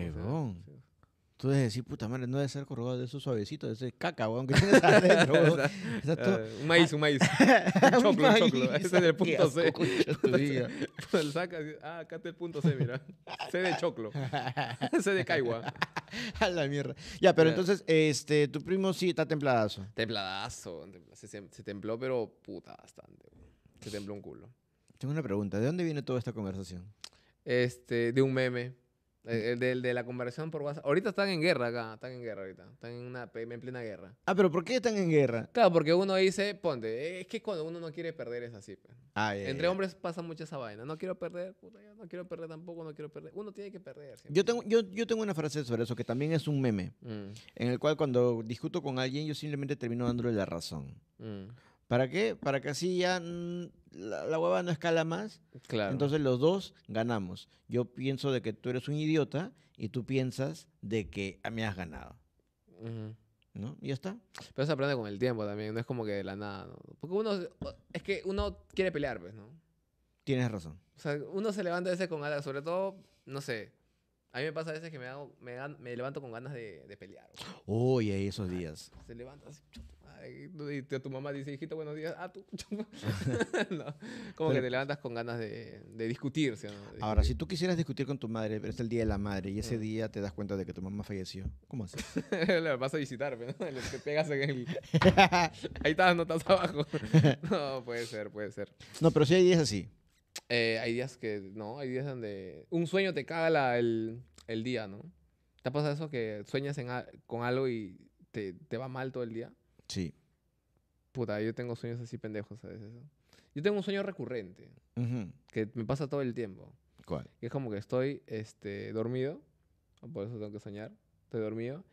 Tú debes decir, puta madre, no debe ser corrugado de esos suavecitos, de ese caca, aunque que tienes [LAUGHS] adentro, weón. [LAUGHS] Eh, un maíz, un maíz. [LAUGHS] un choclo, un, choclo. Ese es el punto C. C. el saca, ah, acá está el punto C, mira. C de choclo. C de caigua. A la mierda. Ya, pero entonces, este, tu primo sí está templadazo. Templadazo. Se, se templó, pero puta, bastante. Se templó un culo. Tengo una pregunta. ¿De dónde viene toda esta conversación? este, de un meme. Eh, de, la conversación por WhatsApp. Ahorita están en guerra acá, están en guerra ahorita. Están en, una, en plena guerra. Ah, pero ¿por qué están en guerra? Claro, porque uno dice, ponte, eh, es que cuando uno no quiere perder es así. Pues. Ah, Entre hombres pasa mucha esa vaina. No quiero perder, no quiero perder tampoco, no quiero perder. Uno tiene que perder. Yo tengo, yo, tengo una frase sobre eso que también es un meme, mm. en el cual cuando discuto con alguien yo simplemente termino dándole la razón. Mm. ¿Para qué? Para que así ya la, hueva no escala más. Claro. Entonces los dos ganamos. Yo pienso de que tú eres un idiota y tú piensas de que me has ganado. ¿No? Y ya está. Pero se aprende con el tiempo también, no es como que de la nada, Porque uno, es que uno quiere pelear, pues, ¿no? Tienes razón. O sea, uno se levanta a veces con ganas, sobre todo, no sé, a mí me pasa a veces que me, me, levanto con ganas de, pelear. ¡Uy! Ahí esos días. Se levanta así, y tu mamá dice, hijito, buenos días, ah, tú. [LAUGHS] [LAUGHS] como que te levantas con ganas de, de ahora, si tú quisieras discutir con tu madre, pero es el día de la madre y ese mm. día te das cuenta de que tu mamá falleció, ¿cómo haces? [LAUGHS] vas a visitar, Te pegas en el. Ahí estás, no abajo. no, puede ser, puede ser. No, pero si hay días así. Eh, hay días que no, hay días donde un sueño te caga el, día, ¿no? ¿Te ha pasado eso que sueñas con algo y te va mal todo el día? Sí. Puta, yo tengo sueños así pendejos a veces. Yo tengo un sueño recurrente que me pasa todo el tiempo. ¿Cuál? Que es como que estoy este, dormido, por eso tengo que soñar. Estoy dormido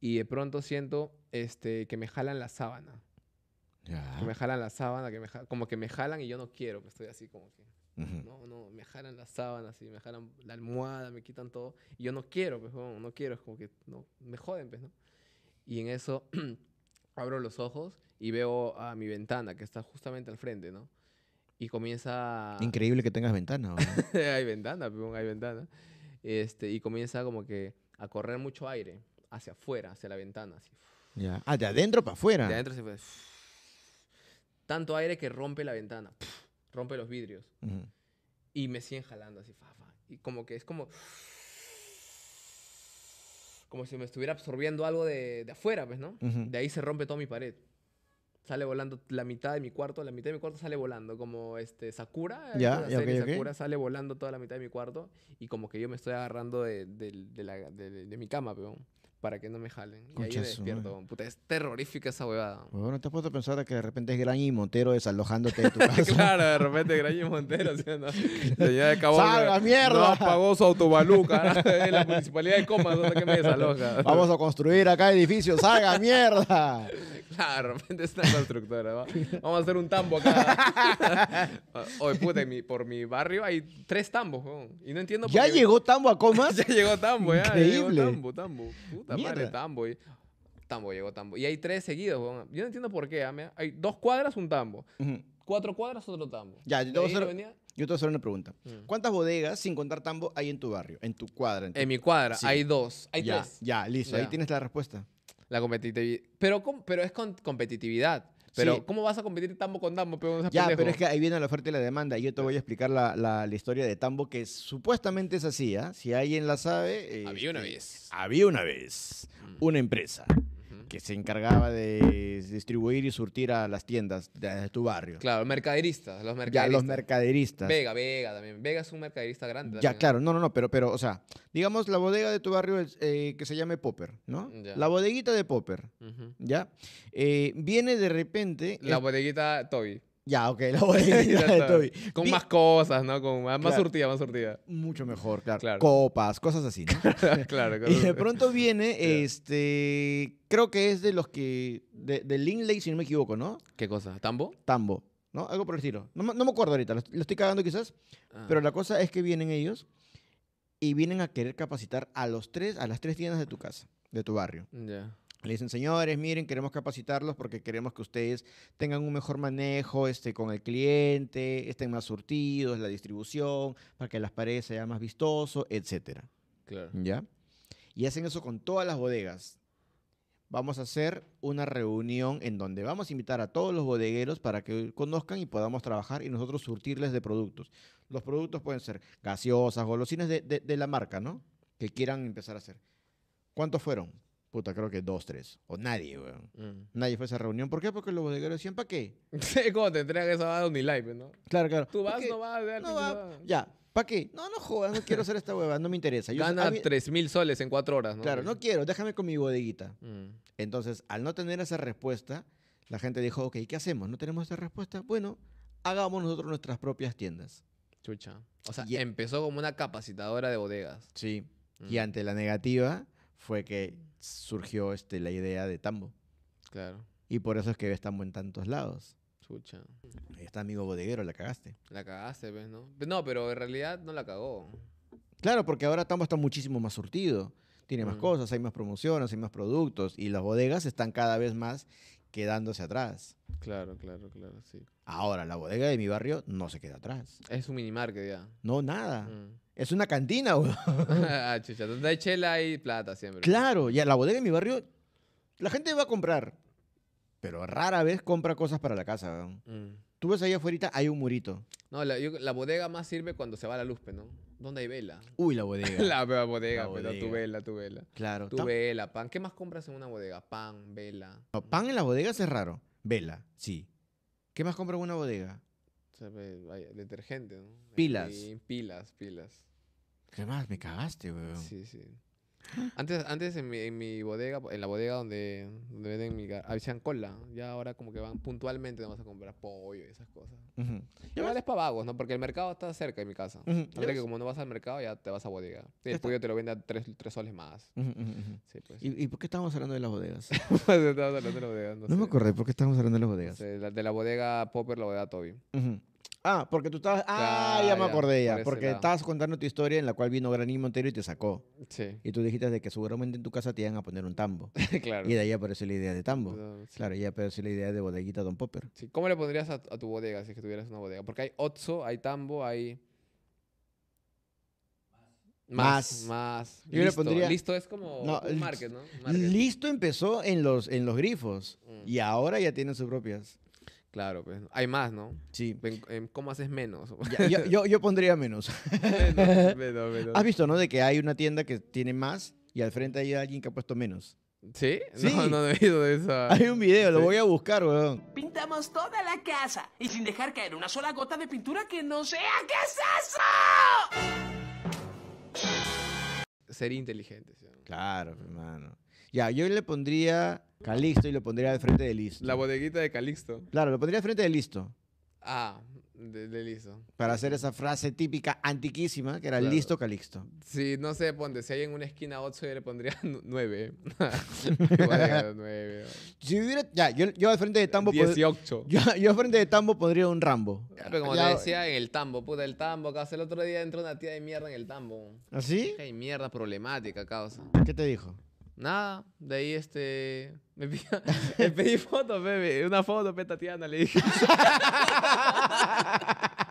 y de pronto siento este, que me jalan la sábana. Que me jalan la sábana, que me como que me jalan y yo no quiero, que estoy así como que. No, no, me jalan la sábana. y me jalan la almohada, me quitan todo. Y yo no quiero, pues, no, no quiero, es como que no, me joden, pues, ¿no? Y en eso [CLEARS THROAT] abro los ojos y veo a mi ventana, que está justamente al frente, ¿no? Y comienza... Increíble que tengas ventana. [LAUGHS] hay ventana, hay ventana. Este, y comienza como que a correr mucho aire hacia afuera, hacia la ventana. Así. Ya. Ah, de adentro para afuera. De adentro se fue. Tanto aire que rompe la ventana, rompe los vidrios. Y me siguen jalando así, fa, Y como que es como como si me estuviera absorbiendo algo de, afuera, pues, ¿no? De ahí se rompe toda mi pared. Sale volando la mitad de mi cuarto, la mitad de mi cuarto sale volando, como este Sakura, ya, Sakura sale volando toda la mitad de mi cuarto y como que yo me estoy agarrando de, de, de mi cama, peón para que no me jalen. y ahí despierto. Puta, es terrorífica esa huevada. Bueno, te puedo puesto pensar que de repente es Granny Montero desalojándote de tu [LAUGHS] casa. claro, de repente Granny Montero haciendo. ¡Salga, mierda! No apagó su [LAUGHS] en la municipalidad de Comas, donde que me desaloja. Vamos a construir acá edificios. ¡Salga, mierda! [LAUGHS] claro, de repente es una constructora. Vamos a hacer un tambo acá. Oye, puta, por mi barrio hay tres tambos. ¿no? Y no entiendo por qué... ¿Ya llegó tambo a Comas? ya llegó tambo, ya. Increíble. Ya llegó tambo, tambo tambo. Y... Tambo llegó tambo. Y hay tres seguidos, Yo no entiendo por qué, ah, Hay dos cuadras, un tambo. Cuatro cuadras, otro tambo. Ya, yo te voy a hacer, una pregunta. Mm. ¿Cuántas bodegas, sin contar tambo, hay en tu barrio? En tu cuadra. En, mi cuadra, hay dos. Hay tres. Ya, listo. Ahí tienes la respuesta. La competitividad. Pero, pero es con competitividad. Pero ¿cómo vas a competir Tambo con Tambo? Pero ya, pero es que ahí viene la oferta y la demanda. Y yo te voy a explicar la, la, historia de Tambo, que supuestamente es así, ¿ah? Si alguien la sabe... había una este, vez. Había una vez mm. una empresa que se encargaba de distribuir y surtir a las tiendas de tu barrio. Claro, mercaderistas, los mercaderistas. Ya, los mercaderistas. Vega, Vega también. Vega es un mercaderista grande. Ya, claro, no, no, no, pero, pero, o sea, digamos la bodega de tu barrio eh, que se llame Popper, ¿no? La bodeguita de Popper, ¿ya? Eh, viene de repente... La bodeguita Toby. Ya, ok, [LAUGHS] voy a Con más cosas, ¿no? Con más, más, surtida, más surtida. Mucho mejor, claro. Copas, cosas así. [LAUGHS] claro, Y de pronto viene, [LAUGHS] este. Creo que es de los que. De, de Linley, si no me equivoco, ¿no? ¿Qué cosa? ¿Tambo? Tambo, ¿no? Algo por el estilo. No, me acuerdo ahorita, lo, estoy cagando quizás. Ah. Pero la cosa es que vienen ellos y vienen a querer capacitar a los tres, a las tres tiendas de tu casa, de tu barrio. Ya. Le dicen, señores, miren, queremos capacitarlos porque queremos que ustedes tengan un mejor manejo este, con el cliente, estén más surtidos, la distribución, para que las paredes sean más vistoso, etc. Claro. ¿Ya? Y hacen eso con todas las bodegas. Vamos a hacer una reunión en donde vamos a invitar a todos los bodegueros para que conozcan y podamos trabajar y nosotros surtirles de productos. Los productos pueden ser gaseosas, golosinas de, de, de la marca, ¿no? Que quieran empezar a hacer. ¿Cuántos fueron? Puta, creo que dos, tres. O nadie, weón. Mm. Nadie fue a esa reunión. ¿Por qué? Porque los bodegueros decían, ¿para qué? Sí, como que entregan esa ni live, ¿no? Claro, claro. Tú vas, no vas, no Ya, ¿para qué? No, no jodas, no quiero hacer esta hueva, no me interesa. Yo, Gana tres mil soles en cuatro horas, ¿no? Claro, no quiero, déjame con mi bodeguita. Mm. Entonces, al no tener esa respuesta, la gente dijo, ok, ¿qué hacemos? ¿No tenemos esa respuesta? Bueno, hagamos nosotros nuestras propias tiendas. Chucha. O sea, y e empezó como una capacitadora de bodegas. Sí. Mm. Y ante la negativa fue que surgió este, la idea de Tambo. Claro. Y por eso es que ves Tambo en tantos lados. Escucha. Ahí está amigo bodeguero, la cagaste. La cagaste, ¿ves? No? no, pero en realidad no la cagó. Claro, porque ahora Tambo está muchísimo más surtido. Tiene más mm. cosas, hay más promociones, hay más productos. Y las bodegas están cada vez más quedándose atrás. Claro, claro, claro, sí. Ahora, la bodega de mi barrio no se queda atrás. Es un minimarket ya. No, nada. Mm. Es una cantina, [LAUGHS] ah, chucha, donde hay chela hay plata siempre. Claro, ya la bodega de mi barrio la gente va a comprar, pero rara vez compra cosas para la casa. weón mm. Tú ves ahí afuera, hay un murito. No, la, la bodega más sirve cuando se va la luz, ¿no? ¿Dónde hay vela? Uy, la bodega. [LAUGHS] la, bodega, tu vela, tu vela. Claro. Tu vela, pan. ¿Qué más compras en una bodega? Pan, vela. No, pan en la bodega es raro. Vela, sí. ¿Qué más compras en una bodega? detergente, ¿no? Pilas. Y pilas, pilas. ¿Qué más? Me cagaste, weón. Sí, sí. Antes, antes en, mi, bodega, en la bodega donde, donde venden mi habían cola. Ya ahora como que van puntualmente Vamos a comprar pollo y esas cosas. Y -huh. es para vagos, ¿no? Porque el mercado está cerca de mi casa. que como no vas al mercado, ya te vas a bodega. Y el pollo te lo vende a tres, soles más. Pues. ¿Y, por qué estábamos hablando de las bodegas? [LAUGHS] Pues, hablando de las bodegas. No, me acordé, ¿por qué estábamos hablando de las bodegas? De la, de la bodega Popper, la bodega Toby. Ah, porque tú estabas. Ah, ah ya, me acordé ya. porque estabas contando tu historia en la cual vino Granín Montero y te sacó. Sí. Y tú dijiste de que seguramente en tu casa te iban a poner un tambo. [LAUGHS] claro. Y de ahí apareció la idea de tambo. Claro, ya apareció la idea de bodeguita Don Popper. Sí. ¿Cómo le pondrías a, tu bodega si que tuvieras una bodega? Porque hay Otso, hay tambo, hay. Más. Más. Yo le pondría. Listo es como market, ¿no? Listo empezó en los, en los grifos mm. y ahora ya tienen sus propias. Claro, pues. Hay más, ¿no? Sí. Em, ¿Cómo haces menos? [LAUGHS] yo, pondría menos. [LAUGHS] menos, menos, Has visto, ¿no? De que hay una tienda que tiene más y al frente hay alguien que ha puesto menos. ¿Sí? sí. No, no he oído de Hay un video, lo voy a buscar, weón. Pintamos toda la casa y sin dejar caer una sola gota de pintura que no sea. ¿Qué es eso? Ser inteligente. Claro, hermano. Ya, yo le pondría Calixto y lo pondría de frente de Listo. La bodeguita de Calixto. Claro, lo pondría de frente de Listo. Ah, de, Listo. Para hacer esa frase típica antiquísima que era Listo Calixto. Sí, no sé, ponte, si hay en una esquina 8 yo le pondría 9. [LAUGHS] [LAUGHS] [LAUGHS] si hubiera, ya, yo, yo, frente de Tambo 18. Yo, yo frente de Tambo pondría un Rambo. pero como te decía, en el Tambo, puta, el Tambo, hace El otro día entró una tía de mierda en el Tambo. ¿Ah, sí? Hay mierda problemática, causa. ¿Qué te dijo? Nada, de ahí este. [LAUGHS] Me, pedí fotos, bebé. Una foto, pe Tatiana, le dije. [LAUGHS]